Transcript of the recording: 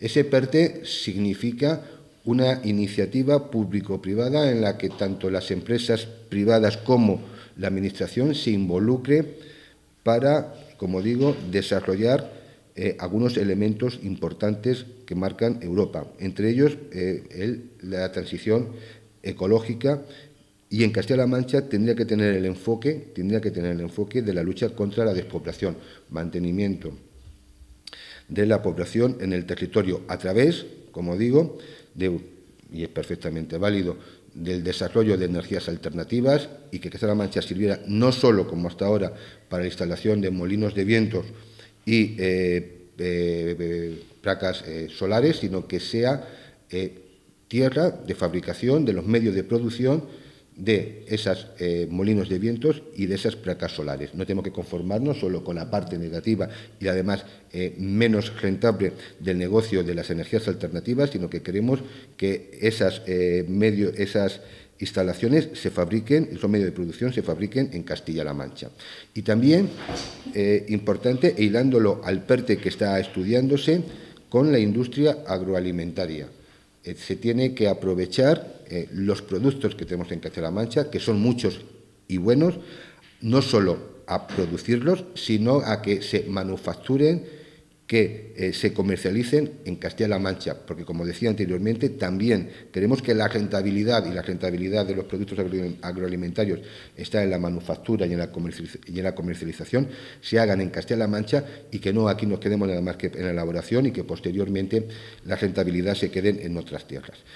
Ese parte significa una iniciativa público-privada en la que tanto las empresas privadas como la Administración se involucren para, como digo, desarrollar eh, algunos elementos importantes que marcan Europa, entre ellos eh, la transición ecológica y en Castilla-La Mancha tendría que tener el enfoque, tendría que tener el enfoque de la lucha contra la despoblación, mantenimiento, de la población en el territorio a través, como digo, de, y es perfectamente válido, del desarrollo de energías alternativas y que esta Mancha sirviera no solo, como hasta ahora, para la instalación de molinos de vientos y eh, eh, placas eh, solares, sino que sea tierra de fabricación de los medios de producción de esos eh, molinos de vientos y de esas placas solares. No tenemos que conformarnos solo con la parte negativa y además eh, menos rentable del negocio de las energías alternativas, sino que queremos que esas, eh, esas instalaciones se fabriquen, esos medios de producción se fabriquen en Castilla-La Mancha. Y también, importante, e hilándolo al PERTE que está estudiándose, con la industria agroalimentaria. se tiene que aprovechar eh, los productos que tenemos en Castilla-La Mancha, que son muchos y buenos, no solo a producirlos, sino a que se manufacturen, que eh, se comercialicen en Castilla-La Mancha, porque como decía anteriormente, también queremos que la rentabilidad y la rentabilidad de los productos agroalimentarios está en la manufactura y en la, comercialización, se hagan en Castilla-La Mancha y que no aquí nos quedemos nada más que en la elaboración y que posteriormente la rentabilidad se quede en otras tierras.